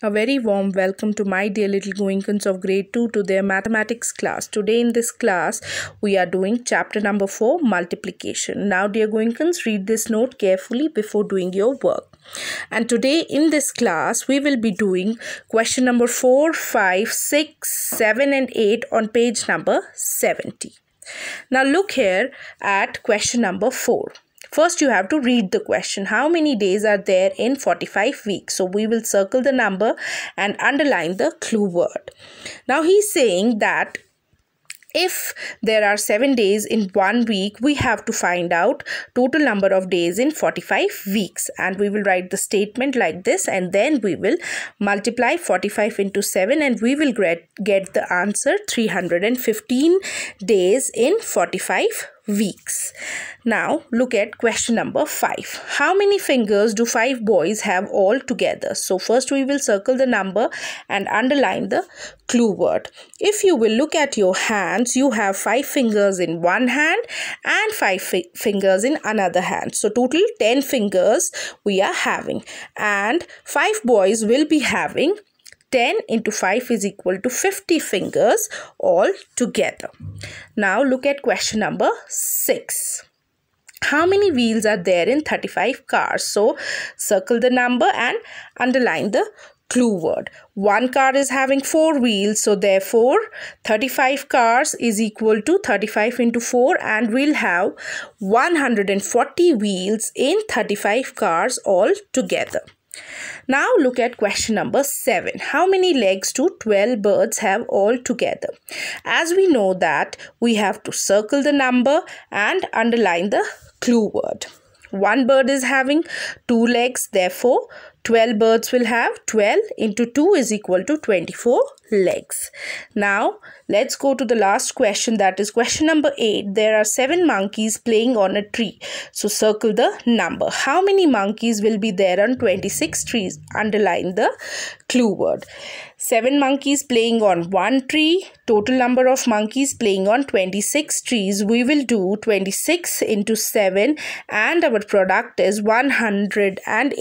A very warm welcome to my dear little goinkins of grade 2 to their mathematics class. Today in this class, we are doing chapter number 4, multiplication. Now dear goinkins, read this note carefully before doing your work. And today in this class, we will be doing question number 4, 5, 6, 7 and 8 on page number 70. Now look here at question number 4. First, you have to read the question. How many days are there in 45 weeks? So we will circle the number and underline the clue word. Now he's saying that if there are 7 days in 1 week we have to find out total number of days in 45 weeks and we will write the statement like this and then we will multiply 45 into 7 and we will get the answer 315 days in 45 weeks. Now look at question number 5. How many fingers do 5 boys have all together? So first we will circle the number and underline the clue word. If you will look at your hands, you have 5 fingers in one hand and 5 fi fingers in another hand. So total 10 fingers we are having and 5 boys will be having 10 into 5 is equal to 50 fingers all together. Now look at question number 6 how many wheels are there in 35 cars so circle the number and underline the clue word one car is having four wheels so therefore 35 cars is equal to 35 into 4 and we'll have 140 wheels in 35 cars all together now look at question number 7. How many legs do 12 birds have all together? As we know that we have to circle the number and underline the clue word. One bird is having two legs therefore 12 birds will have 12 into 2 is equal to 24 legs. Now let's go to the last question that is question number 8. There are 7 monkeys playing on a tree. So circle the number. How many monkeys will be there on 26 trees? Underline the clue word. 7 monkeys playing on 1 tree. Total number of monkeys playing on 26 trees. We will do 26 into 7 and our product is 182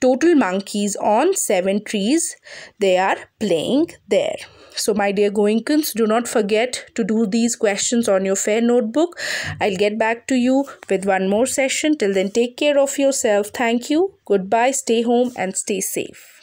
total monkeys on seven trees they are playing there. So my dear Goinkins, do not forget to do these questions on your fair notebook. I'll get back to you with one more session. Till then, take care of yourself. Thank you. Goodbye. Stay home and stay safe.